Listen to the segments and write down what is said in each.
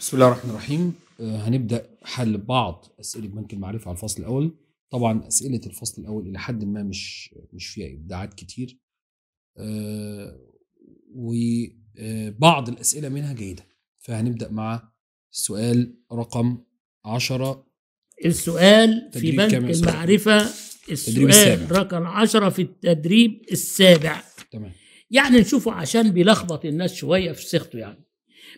بسم الله الرحمن الرحيم آه، هنبدا حل بعض اسئله بنك المعرفه على الفصل الاول طبعا اسئله الفصل الاول الى حد ما مش مش فيها ابداعات كتير آه، وبعض آه، الاسئله منها جيده فهنبدا مع السؤال رقم 10 السؤال في بنك المعرفه السؤال رقم 10 في التدريب السابع تمام يعني نشوفه عشان بيلخبط الناس شويه في صيغته يعني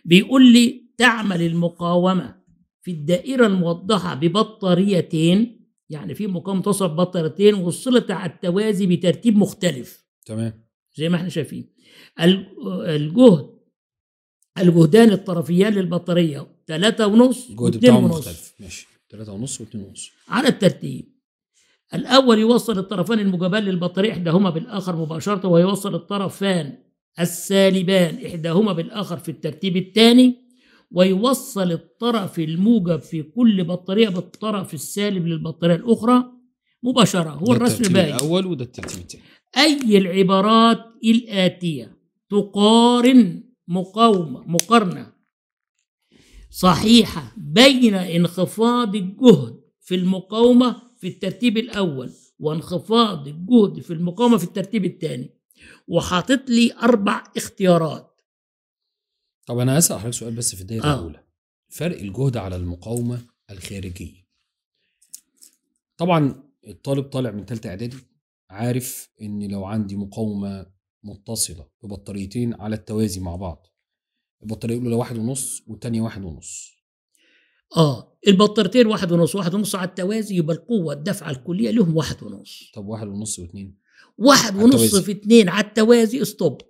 بيقول لي تعمل المقاومة في الدائرة الموضحة ببطاريتين يعني في مقاومة توصل ببطاريتين وصلت على التوازي بترتيب مختلف تمام زي ما احنا شايفين الجهد الجهدان الطرفيان للبطارية ثلاثة ونص الجهد بتاعهم مختلف ماشي ثلاثة ونص واثنين ونص على الترتيب الأول يوصل الطرفان المجابان للبطارية إحداهما بالآخر مباشرة ويوصل الطرفان السالبان إحداهما بالآخر في الترتيب الثاني ويوصل الطرف الموجب في كل بطارية بالطرف السالب للبطارية الأخرى مباشرة هو الرسم الباقي الأول وده الترتيب الثاني أي العبارات الآتية تقارن مقاومة مقارنة صحيحة بين انخفاض الجهد في المقاومة في الترتيب الأول وانخفاض الجهد في المقاومة في الترتيب الثاني وحاطط لي أربع اختيارات طب انا هسال حضرتك سؤال بس في الدقيقه آه. فرق الجهد على المقاومه الخارجيه طبعا الطالب طالع من ثالثه اعدادي عارف ان لو عندي مقاومه متصله ببطاريتين على التوازي مع بعض البطاريه الاولى واحد ونص والثانيه واحد ونص اه البطاريتين واحد ونص واحد ونص على التوازي يبقى القوة الدفعة الكلية لهم واحد ونص طب واحد ونص واثنين واحد ونص في اثنين على التوازي استوب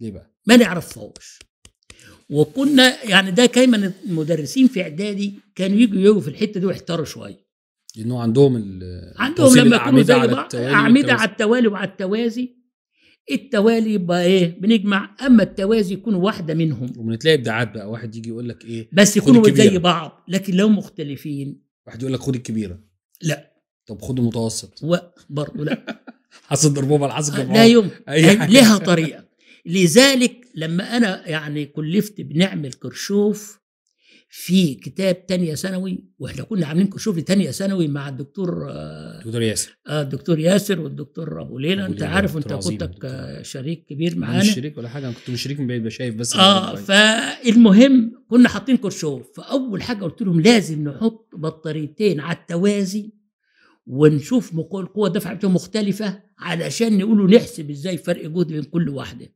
ليه بقى؟ ما نعرفهاش وكنا يعني ده كايما المدرسين في اعدادي كانوا يجوا يجوا في الحته دي ويحتاروا شويه لانه عندهم عندهم لما يكونوا زي بعض اعمده على التوالي وعلى التوازي التوالي يبقى ايه بنجمع اما التوازي يكون واحده منهم وبنتلاقي ابداعات بقى واحد يجي يقول لك ايه بس يكونوا زي بعض لكن لو مختلفين واحد يقول لك خد الكبيره لا طب خد المتوسط و برضه لا حصل ضربوها على حسب لا يمكن لها طريقه لذلك لما أنا يعني كلفت بنعمل كرشوف في كتاب تانية ثانوي واحنا كنا عاملين كرشوف لتانية ثانوي مع الدكتور آه، دكتور ياسر آه الدكتور ياسر والدكتور ابو ليلى انت عارف انت كنت شريك كبير معانا مش شريك ولا حاجه انا كنت مش شريك من بعيد شايف بس اه فالمهم كنا حاطين كرشوف فاول حاجه قلت لهم لازم نحط بطاريتين على التوازي ونشوف قوة دفع مختلفة علشان نقولوا نحسب ازاي فرق جهد بين كل واحدة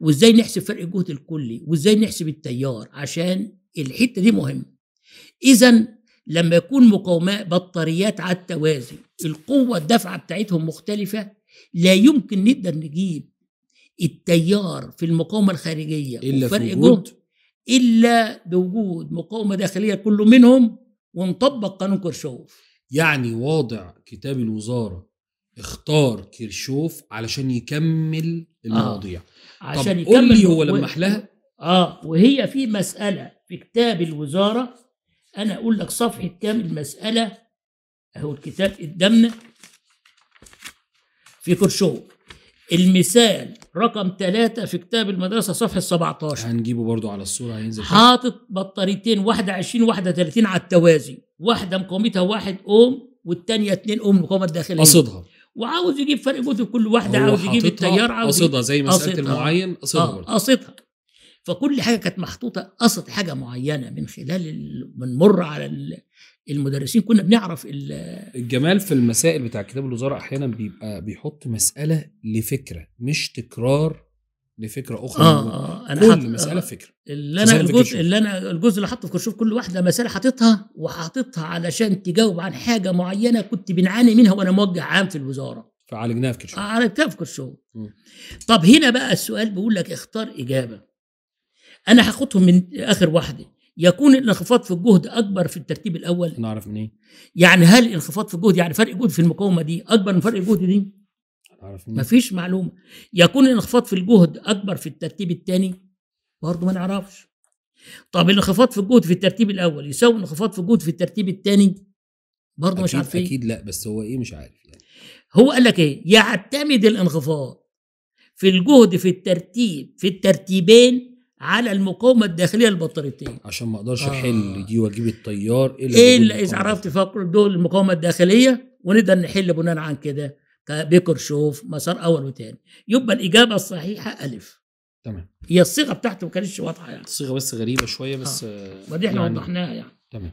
وازاي نحسب فرق الجهد الكلي وازاي نحسب التيار عشان الحته دي مهمه اذا لما يكون مقاومات بطاريات على التوازي القوه الدافعه بتاعتهم مختلفه لا يمكن نقدر نجيب التيار في المقاومه الخارجيه إلا فرق جهد الا بوجود مقاومه داخليه كل منهم ونطبق قانون كرشوف يعني واضع كتاب الوزاره اختار كيرشوف علشان يكمل آه. المواضيع آه. عشان طب يكمل قول لي هو لما احلاها اه وهي في مساله في كتاب الوزاره انا اقول لك صفحه كام المساله اهو الكتاب قدامنا في كرشوف المثال رقم ثلاثة في كتاب المدرسة صفحة 17 هنجيبه برضو على الصورة هينزل حاطط بطاريتين واحدة 20 واحدة 30 على التوازي واحدة مقاومتها واحد أوم والتانية 2 أوم مقاومة داخلية قصدها وعاوز يجيب فرق جهد في كل واحده عاوز يجيب التيار عاوز قصدها زي مساله المعين آه، قصدها قصدها فكل حاجه كانت محطوطه قصد حاجه معينه من خلال بنمر على المدرسين كنا بنعرف الجمال في المسائل بتاع كتاب الوزاره احيانا بيبقى بيحط مساله لفكره مش تكرار لفكره اخرى آه،, اه, آه انا كل مساله فكره اللي انا الجزء اللي انا الجزء اللي حاطه في كرشوف كل واحده مساله حاططها وحاططها علشان تجاوب عن حاجه معينه كنت بنعاني منها وانا موجه عام في الوزاره فعالجناها في كرشوف آه، عالجتها في كرشوف طب هنا بقى السؤال بيقول لك اختار اجابه انا هاخدهم من اخر واحده يكون الانخفاض في الجهد اكبر في الترتيب الاول نعرف منين إيه؟ يعني هل الانخفاض في الجهد يعني فرق جهد في المقاومه دي اكبر من فرق الجهد دي ما فيش معلومه يكون الانخفاض في الجهد اكبر في الترتيب الثاني برضه ما نعرفش طب الانخفاض في الجهد في الترتيب الاول يساوي انخفاض في الجهد في الترتيب الثاني برضه مش عارفين اكيد لا بس هو ايه مش عارف يعني. هو قال لك ايه يعتمد الانخفاض في الجهد في الترتيب في الترتيبين على المقاومه الداخليه للبطاريتين عشان ما اقدرش آه. احل آه. دي واجيب التيار الا الا إيه اذا عرفت فقر دول المقاومه الداخليه ونقدر نحل بناء عن كده كبيكرشوف مسار اول وثاني يبقى الاجابه الصحيحه الف تمام هي الصيغه بتاعته ما كانتش واضحه يعني الصيغه بس غريبه شويه آه. بس آه. دي احنا يعني وضحناها يعني تمام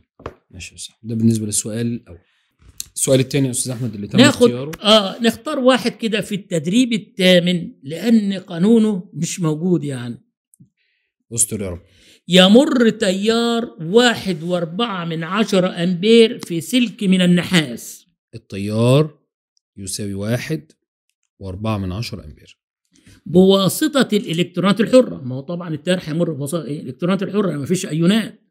ماشي استاذ ده بالنسبه للسؤال الاول السؤال الثاني يا استاذ احمد اللي تم ناخد اختياره اه نختار واحد كده في التدريب الثامن لان قانونه مش موجود يعني استر يا رب يمر تيار واحد واربعة من عشرة أمبير في سلك من النحاس التيار يساوي واحد وأربعة من عشر أمبير بواسطة الإلكترونات الحرة ما هو طبعا التيار هيمر بواسطة إيه؟ الإلكترونات الحرة ما فيش أيونات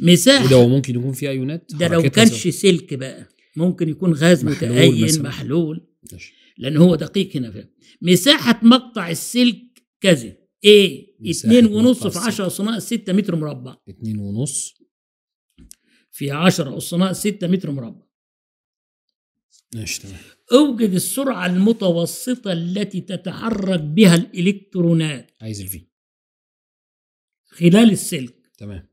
مساحة وده إيه هو ممكن يكون فيه أيونات ده لو كانش سلك بقى ممكن يكون غاز محلول متأين مثلاً. محلول لأن هو دقيق هنا فيه. مساحة مقطع السلك كذا ايه 2.5 ونص في 10 أصناء 6 متر مربع 2.5 في 10 أصناء 6 متر مربع اوجد السرعة المتوسطة التي تتحرك بها الإلكترونات عايز الفي خلال السلك تمام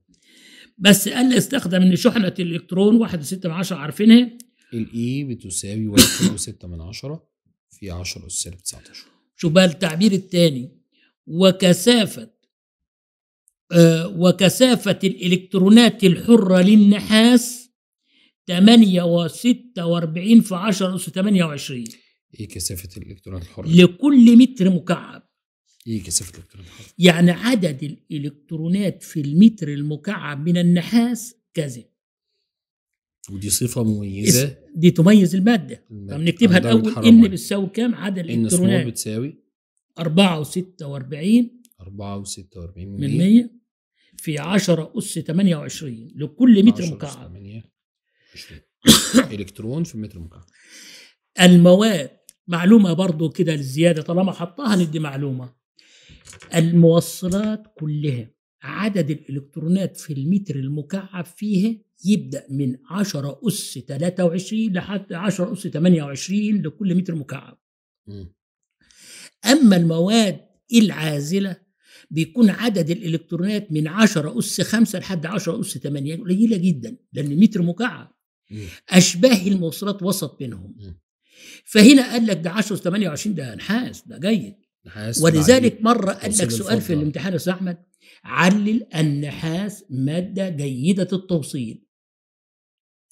بس قال لي استخدم ان شحنة الإلكترون 1.6 من 10 عارفينها الاي e بتساوي 1.6 في 10 أس 19 شوف بقى التعبير الثاني وكثافة آه وكثافة الإلكترونات الحرة للنحاس 48 في 10 أس 28 إيه كثافة الإلكترونات الحرة؟ لكل متر مكعب إيه كثافة الإلكترونات الحرة؟ يعني عدد الإلكترونات في المتر المكعب من النحاس كذا ودي صفة مميزة دي تميز المادة طب نكتبها الأول إن بتساوي كام عدد الإلكترونات؟ إن بتساوي 4 و46 4 و46 من 100 في 10 أس 28 لكل متر مكعب الكترون في متر مكعب المواد معلومه برضو كده للزياده طالما حطاها ندي معلومه الموصلات كلها عدد الالكترونات في المتر المكعب فيها يبدا من 10 اس 23 لحد 10 اس 28 لكل متر مكعب م. اما المواد العازله بيكون عدد الالكترونات من 10 اس 5 لحد 10 اس 8 قليله جدا لان متر مكعب اشباه الموصلات وسط بينهم فهنا قال لك ده 10 28 ده نحاس ده جيد نحاس ولذلك مره قال لك سؤال في الامتحان يا استاذ احمد علل النحاس ماده جيده التوصيل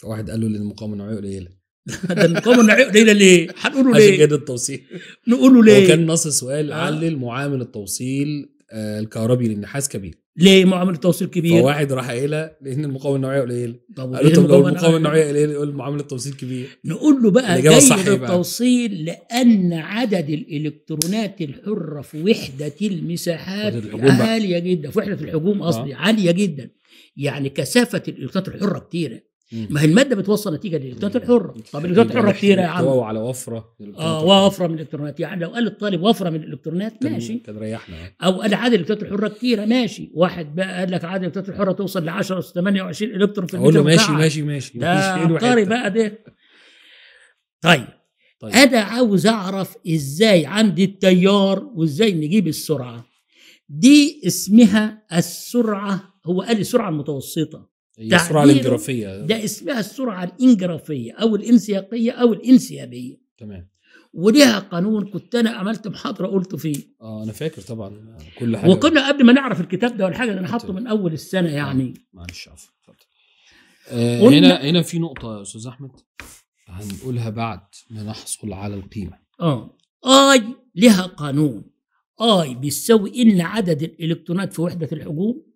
واحد قال له للمقام النوعيه قليله ده المقاومه النوعيه قليله ليه؟ هنقوله ليه؟ عشان جيد التوصيل نقوله ليه؟ هو كان نص سؤال آه. علل معامل التوصيل آه، الكهربي للنحاس كبير ليه عملت توصيل كبير فواحد راح قايلها لان المقاومه النوعيه قليله قالوا طب لو المقاومه النوعيه قليله يقول عملت التوصيل كبير نقول له بقى جيد التوصيل لان عدد الالكترونات الحره في وحده المساحات عاليه جدا في وحده الحجوم قصدي آه. عاليه جدا يعني كثافه الالكترونات الحره كتيره ما هي الماده بتوصل نتيجه للالكترونات الحره طب الالكترونات يعني الحره يعني كتيره يا عم على وفره اه وفره من الالكترونات يعني لو قال الطالب وفره من الالكترونات ماشي كان ريحنا او قال عدد الالكترونات الحره كتيره ماشي واحد بقى قال لك عدد الالكترونات الحره توصل ل 10 أس 28 الكترون في اقول له ماشي ماشي ماشي ده عبقري بقى ده طيب طيب. انا عاوز اعرف ازاي عندي التيار وازاي نجيب السرعه دي اسمها السرعه هو قال السرعه المتوسطه السرعه الانجرافيه ده اسمها السرعه الانجرافيه او الانسياقيه او الانسيابيه تمام ولها قانون كنت انا عملت محاضره قلت فيه اه انا فاكر طبعا كل حاجه وكنا قبل ما نعرف الكتاب ده ولا حاجه انا حاطه من اول السنه آه، يعني معلش عفوا آه، هنا هنا في نقطه يا استاذ احمد هنقولها بعد ما نحصل على القيمه اه اي لها قانون اي بيساوي ان عدد الالكترونات في وحده الحجوم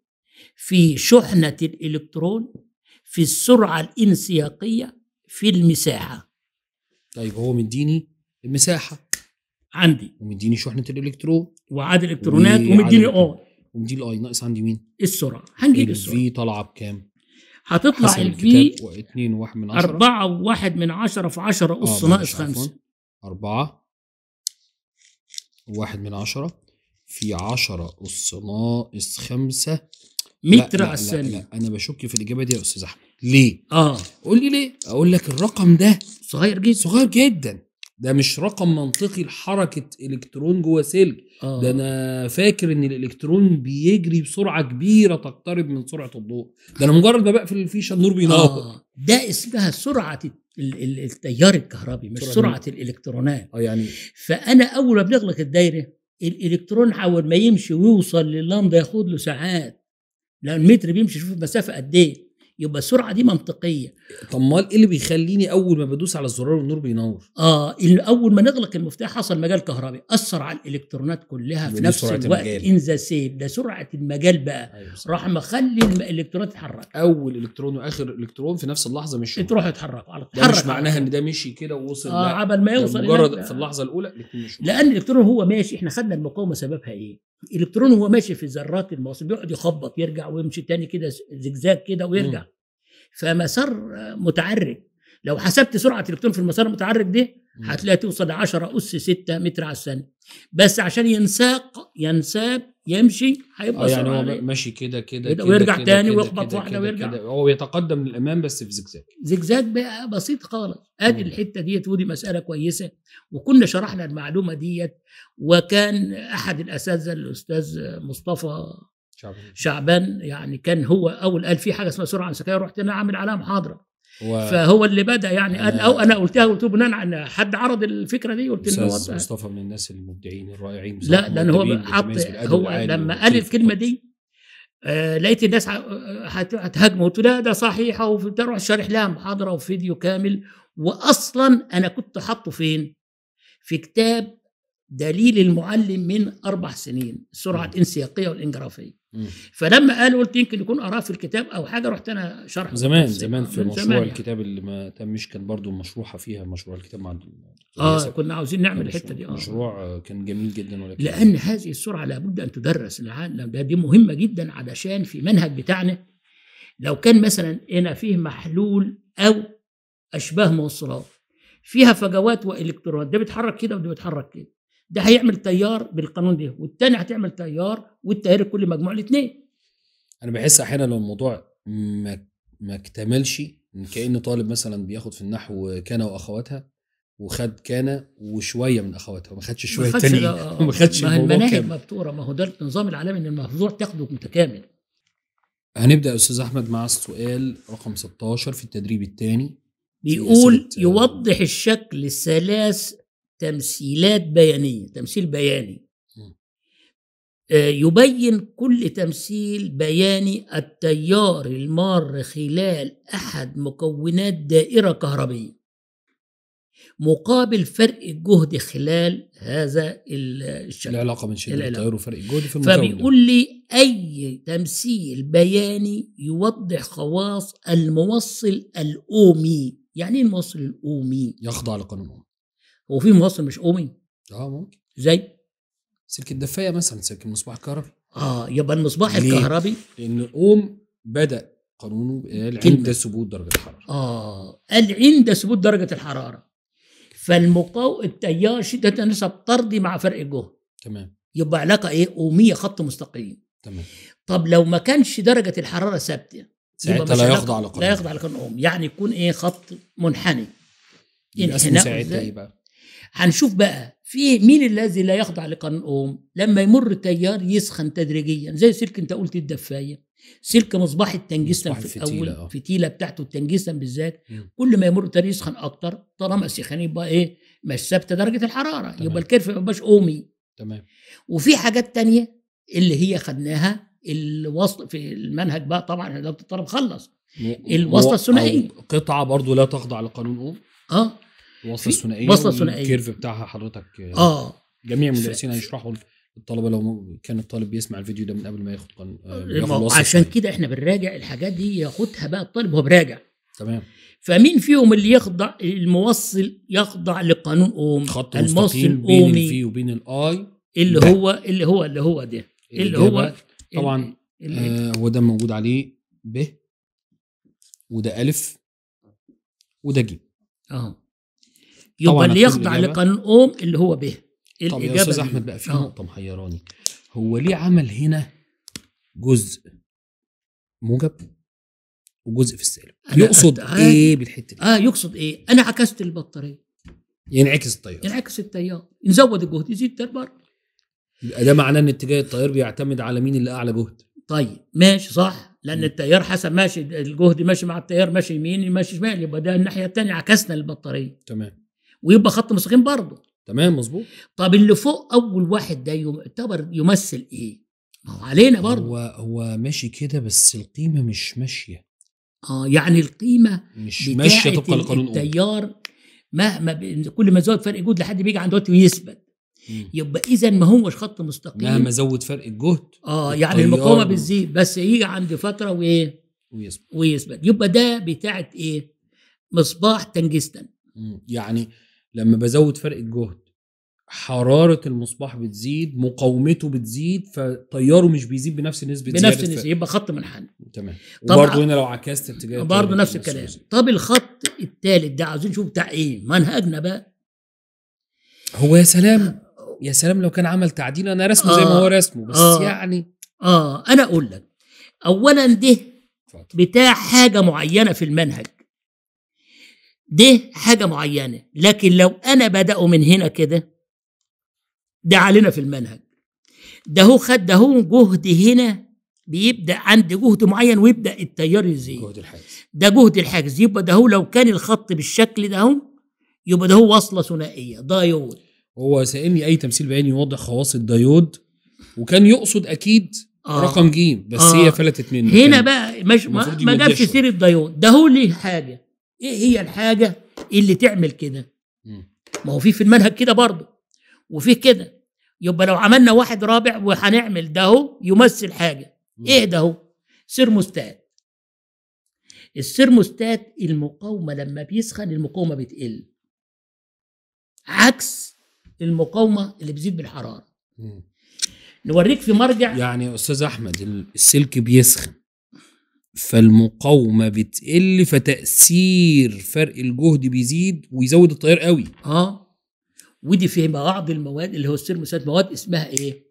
في شحنة الإلكترون في السرعة الانسياقية في المساحة طيب هو مديني المساحة عندي ومديني شحنة الإلكترون وعدد الإلكترونات ومديني الأي ومديني الأي ناقص عندي مين؟ السرعة هنجيب السرعة الفي طالعة بكام؟ هتطلع الفي 2 و1 من 10 4 و1 من 10 في 10 اس آه، ناقص 5 4 و1 من 10 في 10 اس ناقص 5 100 رأس سنه لا, لا انا بشك في الاجابه دي يا استاذ احمد ليه؟ اه قول لي ليه؟ اقول لك الرقم ده صغير جدا صغير جدا ده مش رقم منطقي لحركه الكترون جوه سلك آه. ده انا فاكر ان الالكترون بيجري بسرعه كبيره تقترب من سرعه الضوء ده انا مجرد ما بقفل الفيشه النور بينور آه. ده اسمها سرعه التيار الكهربي مش سرعه, سرعة الالكترونات اه يعني فانا اول ما بنغلق الدايره الالكترون حول ما يمشي ويوصل لللمبه ياخد له ساعات لان المتر بيمشي شوف المسافه قد ايه يبقى السرعه دي منطقيه طب امال ايه اللي بيخليني اول ما بدوس على الزرار والنور بينور اه اول ما نغلق المفتاح حصل مجال كهربي اثر على الالكترونات كلها يعني في نفس الوقت ان ذا سيف ده سرعه المجال بقى أيوة راح مخلي الالكترونات تتحرك اول الكترون واخر الكترون في نفس اللحظه مش تروح يتحرك على طول مش معناها ان ده مشي كده ووصل اه عبل ما يوصل مجرد في اللحظه الاولى الاثنين لان الالكترون هو ماشي احنا خدنا المقاومه سببها ايه الالكترون هو ماشي في ذرات المواصل بيقعد يخبط يرجع ويمشي تاني كده زجزاج كده ويرجع فمسار متعرج لو حسبت سرعه الالكترون في المسار المتعرج ده هتلاقي توصل 10 اس 6 متر على الثانيه بس عشان ينساق ينساب يمشي هيبقى آه يعني هو ماشي كده كده كده ويرجع كدا تاني ويخبط واحده ويرجع هو بيتقدم للامام بس في زجزاج زجزاج بقى بسيط خالص ادي الحته ديت ودي مساله كويسه وكنا شرحنا المعلومه ديت وكان احد الاساتذه الاستاذ مصطفى شعبان. شعبان يعني كان هو اول قال في حاجه اسمها سرعه انسكيه رحت انا عامل عليها محاضره و... فهو اللي بدا يعني أنا آه. او انا قلتها قلت بناء على حد عرض الفكره دي قلت له استاذ مصطفى من الناس المبدعين الرائعين لا لان هو حط هو لما قال الكلمه دي آه لقيت الناس هتهاجمه قلت لا ده صحيحه وتروح شارح لها محاضره وفيديو كامل واصلا انا كنت حاطه فين؟ في كتاب دليل المعلم من اربع سنين السرعه الانسياقيه والانجرافيه فلما قال قلت يمكن يكون اراه في الكتاب او حاجه رحت انا شرحه زمان زمان في مشروع زمان يعني. الكتاب اللي ما تمش كان برضو مشروحه فيها مشروع الكتاب مع اه كنا عاوزين نعمل الحته دي اه مشروع كان جميل جدا ولكن لان هذه السرعه لابد ان تدرس العالم ده دي مهمه جدا علشان في منهج بتاعنا لو كان مثلا هنا فيه محلول او اشباه موصلات فيها فجوات والكترونات ده بيتحرك كده وده بيتحرك كده ده هيعمل تيار بالقانون ده والتاني هتعمل تيار والتيار كل مجموع الاثنين انا بحس احيانا لو الموضوع ما ما اكتملش كان طالب مثلا بياخد في النحو كان واخواتها وخد كان وشويه من اخواتها وما خدش شويه تاني آه، ما خدش ما المناهج مبتوره ما هو ده النظام العالمي ان الموضوع تاخده متكامل هنبدا يا استاذ احمد مع السؤال رقم 16 في التدريب الثاني بيقول آه، يوضح الشكل الثلاث تمثيلات بيانية تمثيل بياني آه، يبين كل تمثيل بياني التيار المار خلال أحد مكونات دائرة كهربية مقابل فرق الجهد خلال هذا الشكل العلاقة من شكل التيار وفرق الجهد في المكون فبيقول لي أي تمثيل بياني يوضح خواص الموصل الأومي يعني ايه الموصل الأومي؟ يخضع لقانون هو في مصر مش قومي اه ممكن زي سلك الدفايه مثلا سلك المصباح الكهربي اه يبقى المصباح ليه؟ الكهربي لان قوم بدا قانونه قال عند ثبوت درجه الحراره اه قال عند ثبوت درجه الحراره فالمقاو التيار شده نسب طردي مع فرق الجهد تمام يبقى علاقه ايه قوميه خط مستقيم تمام طب لو ما كانش درجه الحراره ثابته ساعتها لا يخضع لقانون لا يخضع لقانون يعني يكون ايه خط منحني انحناء ساعتها ايه بقى هنشوف بقى في مين الذي لا يخضع لقانون اوم لما يمر التيار يسخن تدريجيا زي سلك انت قلت الدفايه سلك مصباح التنجستن في الاول آه. فتيله بتاعته التنجستن بالذات كل ما يمر التيار يسخن اكتر طالما سخان يبقى ايه مش ثابته درجه الحراره تمام. يبقى الكرف ما يبقاش اومي تمام وفي حاجات تانية اللي هي خدناها الوصل في المنهج بقى طبعا ده الطلب خلص الوصله الثنائيه قطعه برضو لا تخضع لقانون اوم اه وصله ثنائيه وصله ثنائيه الكيرف بتاعها حضرتك اه جميع المدرسين هيشرحوا الطلبه لو كان الطالب بيسمع الفيديو ده من قبل ما ياخد قن... آه، عشان كده احنا بنراجع الحاجات دي ياخدها بقى الطالب وهو براجع تمام فمين فيهم اللي يخضع الموصل يخضع لقانون اوم خط الموصل بين الفي وبين الاي اللي ده. هو اللي هو اللي هو ده اللي, هو طبعا طبعا آه هو ده موجود عليه ب وده الف وده جيم اه يبقى اللي يخضع لقانون اوم اللي هو به الاجابه طب يا استاذ احمد بقى في آه. نقطه محيراني هو ليه عمل هنا جزء موجب وجزء في السالب يقصد أت... ايه بالحته دي؟ اه يقصد ايه؟ انا عكست البطاريه ينعكس التيار ينعكس التيار نزود الجهد يزيد التيار يبقى ده معناه ان اتجاه التيار بيعتمد على مين اللي اعلى جهد طيب ماشي صح لان م. التيار حسب ماشي الجهد ماشي مع التيار ماشي يمين ماشي شمال يبقى ده الناحيه الثانيه عكسنا البطاريه تمام ويبقى خط مستقيم برضه تمام مظبوط طب اللي فوق اول واحد ده يعتبر يمثل ايه ما هو علينا برضه هو هو ماشي كده بس القيمه مش ماشيه اه يعني القيمه مش ماشيه طبقا لقانون التيار مهما ب... كل ما زود فرق جهد لحد بيجي عند وقت ويثبت يبقى اذا ما هوش خط مستقيم مهما زود فرق الجهد اه يعني المقاومه بتزيد بس يجي عند فتره وايه ويثبت ويثبت يبقى ده بتاعه ايه مصباح تنجستن يعني لما بزود فرق الجهد حرارة المصباح بتزيد مقاومته بتزيد فتياره مش بيزيد بنفس نسبة بنفس النسبة يبقى خط منحنى تمام وبرضه هنا لو عكست اتجاه آه، برضه نفس الكلام طب الخط الثالث ده عاوزين نشوف بتاع ايه منهجنا بقى هو يا سلام آه، يا سلام لو كان عمل تعديل انا رسمه آه زي ما آه، هو رسمه بس آه يعني اه انا اقول لك اولا ده بتاع حاجة معينة في المنهج ده حاجه معينه لكن لو انا بدأوا من هنا كده ده علينا في المنهج ده هو خد ده هو جهد هنا بيبدا عند جهد معين ويبدا التيار يزيد جهد الحاجز ده جهد الحاجز يبقى ده هو لو كان الخط بالشكل ده هو يبقى ده هو وصله ثنائيه دايود هو سألني اي تمثيل بياني يوضح خواص الدايود وكان يقصد اكيد آه. رقم ج بس آه. هي فلتت منه هنا بقى مش ما, ما جابش سيره الدايود ده هو ليه حاجه ايه هي الحاجه اللي تعمل كده ما هو في في المنهج كده برضه وفي كده يبقى لو عملنا واحد رابع وهنعمل ده هو يمثل حاجه ايه ده هو سيرموستات السيرموستات المقاومه لما بيسخن المقاومه بتقل عكس المقاومه اللي بتزيد بالحراره نوريك في مرجع يعني يا استاذ احمد السلك بيسخن فالمقاومه بتقل فتاثير فرق الجهد بيزيد ويزود التيار قوي اه ودي في بعض المواد اللي هو السير مسات مواد اسمها ايه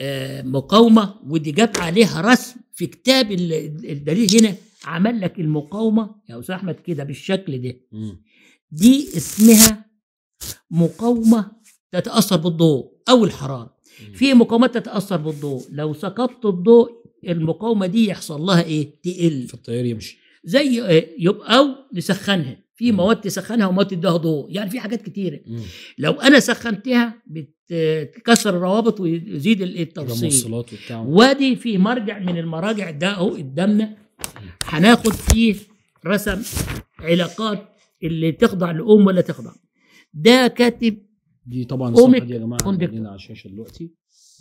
آه مقاومه ودي جاب عليها رسم في كتاب الدليل هنا عمل لك المقاومه يا استاذ احمد كده بالشكل ده دي اسمها مقاومه تتاثر بالضوء او الحراره في مقاومات تتاثر بالضوء لو سقطت الضوء المقاومه دي يحصل لها ايه؟ تقل فالتيار يمشي زي آه، يبقى او نسخنها في مواد تسخنها ومواد تديها ضوء يعني في حاجات كتيره مم. لو انا سخنتها بتكسر الروابط ويزيد التوصيل وادي في مرجع من المراجع ده اهو قدامنا هناخد فيه رسم علاقات اللي تخضع لام ولا تخضع ده كاتب دي طبعا الصفحه دي يا جماعه عندنا على الشاشه دلوقتي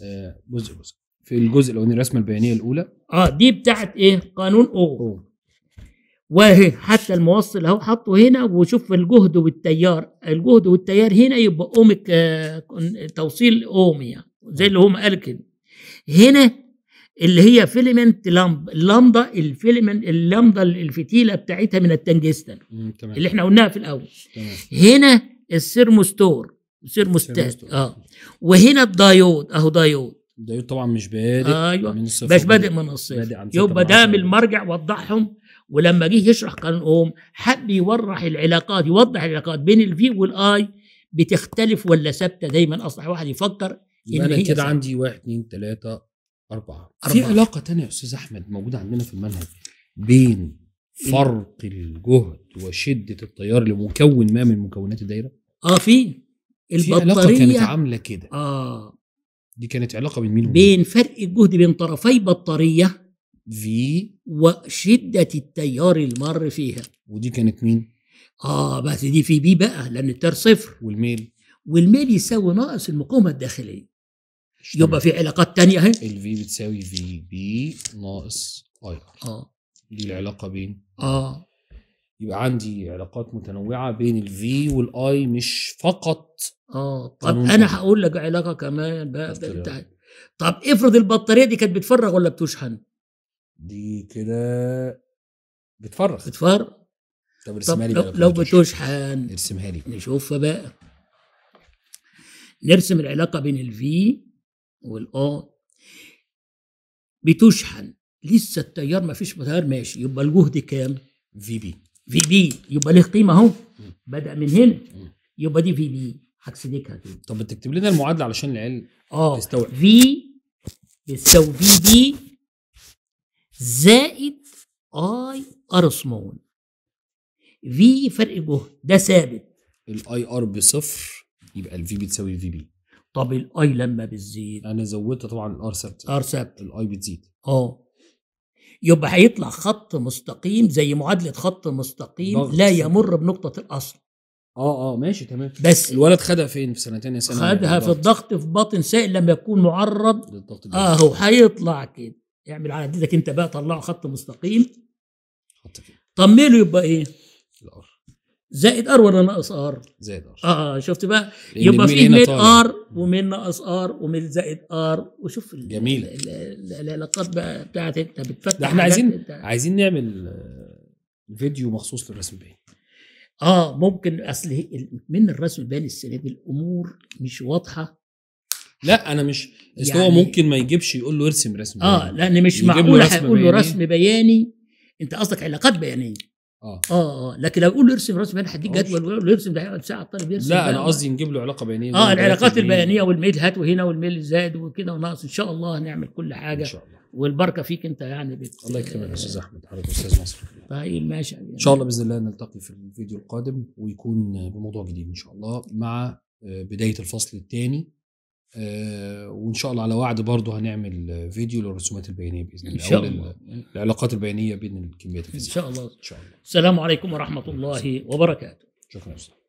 آه، جزء جزء في الجزء الاولاني الرسمه البيانيه الاولى اه دي بتاعت ايه قانون او, أو. واهي حتى الموصل اهو حطه هنا وشوف الجهد والتيار الجهد والتيار هنا يبقى اومك آه، توصيل اومي يعني زي اللي هم قال كده هنا اللي هي فيلمنت لامب اللامدا الفيلمنت اللامدا الفتيله بتاعتها من التنجستن اللي احنا قلناها في الاول تمام. هنا السيرموستور سيرموستات اه وهنا الدايود اهو دايود ده طبعا مش أيوة. بادئ ايوه من الصفر مش بادئ من الصفر يبقى دام المرجع وضحهم ولما جه يشرح قانون اوم حب يورح العلاقات يوضح العلاقات بين الفي والاي بتختلف ولا ثابته دايما اصلح واحد يفكر ان انا كده عندي واحد اثنين ثلاثه أربعة. أربعة في علاقة ثانيه يا أستاذ أحمد موجودة عندنا في المنهج بين فرق الجهد وشدة التيار لمكون ما من مكونات الدايرة اه في البطارية في علاقة كانت عاملة كده اه دي كانت علاقه بين مين بين فرق الجهد بين طرفي بطاريه في وشده التيار المر فيها ودي كانت مين اه بس دي في بي بقى لان التيار صفر والميل والميل يساوي ناقص المقاومه الداخليه يبقى في علاقات تانية اهي الفي بتساوي في بي ناقص اي اه دي العلاقه بين اه يبقى عندي علاقات متنوعه بين الفي والاي مش فقط اه طب انا هقول لك علاقه كمان بقى طب افرض البطاريه دي كانت بتفرغ ولا بتشحن دي كده بتفرغ بتفرغ طب ارسمها لي لو, لو بتشحن ارسمها لي نشوفها بقى نرسم العلاقه بين الفي والاي بتشحن لسه التيار ما فيش تيار ماشي يبقى الجهد كام في بي في بي يبقى له قيمه اهو بدا من هنا يبقى دي في بي عكس دي كده طب بتكتب لنا المعادله علشان العيال اه تستوعب في بتساوي في بي زائد اي ار سمول في فرق جهد ده ثابت الاي ار بصفر يبقى الفي بتساوي في بي طب الاي لما بتزيد انا زودت طبعا الار ثابت ار ثابت الاي بتزيد اه يبقى هيطلع خط مستقيم زي معادله خط مستقيم لا يمر بنقطه الاصل اه اه ماشي تمام بس الولد خدها فين في سنه يا سنه خدها يعني في الضغط في باطن سائل لما يكون معرض للضغط اه هو هيطلع كده اعمل على ايدك انت بقى طلعه خط مستقيم حط كده طمله يبقى ايه الارض زائد ار ولا ناقص ار؟ زائد ار اه, آه، شفت بقى يبقى في من ار ومن ناقص ار ومن زائد ار وشوف جميل العلاقات بقى بتاعت انت بتفتح ده احنا عايزين عايزين نعمل آه، فيديو مخصوص للرسم البياني اه ممكن اصل من الرسم البياني السنه دي الامور مش واضحه لا انا مش يعني هو ممكن ما يجيبش يقول له ارسم رسم اه لان مش معقول هيقول له رسم بياني انت قصدك علاقات بيانيه آه. اه اه لكن لو اقول له ارسم راس مال هديك جدول ويقول له ارسم ده ساعه الطالب يرسم لا انا قصدي نجيب له علاقه بيانيه اه العلاقات البيانيه والميل هات وهنا والميل زاد وكده وناقص ان شاء الله هنعمل كل حاجه ان شاء الله والبركه فيك انت يعني بت... الله يكرمك يا استاذ احمد حضرتك استاذ مصر طيب،, طيب ماشي يعني. ان شاء الله باذن الله نلتقي في الفيديو القادم ويكون بموضوع جديد ان شاء الله مع آه، بدايه الفصل الثاني آه، وان شاء الله على وعد برضه هنعمل فيديو للرسومات البيانيه باذن الله ان شاء الله العلاقات البيانيه بين الكميات الفيزيائيه ان شاء الله ان شاء الله السلام عليكم ورحمه الله وبركاته شكرا استاذ